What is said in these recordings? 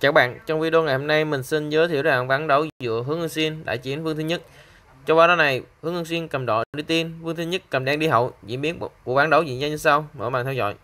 Chào các bạn, trong video ngày hôm nay mình xin giới thiệu rằng bán đấu giữa Hướng Hưng xuyên đại chiến Vương Thứ Nhất. Trong ván đấu này, Hướng Hưng xuyên cầm đỏ đi tiên, Vương Thứ Nhất cầm đen đi hậu. Diễn biến của bán đấu diễn ra như sau, mở màn theo dõi.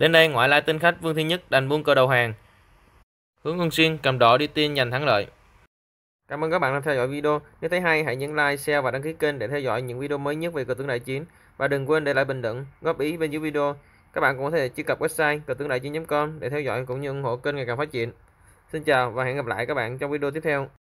Đến đây ngoại lai tên khách Vương Thiên Nhất đành buông cờ đầu hàng. Hướng quân Xuyên cầm đỏ đi tiên giành thắng lợi. Cảm ơn các bạn đã theo dõi video. Nếu thấy hay hãy nhấn like, share và đăng ký kênh để theo dõi những video mới nhất về cờ tướng đại chiến. Và đừng quên để lại bình luận, góp ý bên dưới video. Các bạn cũng có thể truy cập website cờ tướng đại chiến.com để theo dõi cũng như ủng hộ kênh ngày càng phát triển. Xin chào và hẹn gặp lại các bạn trong video tiếp theo.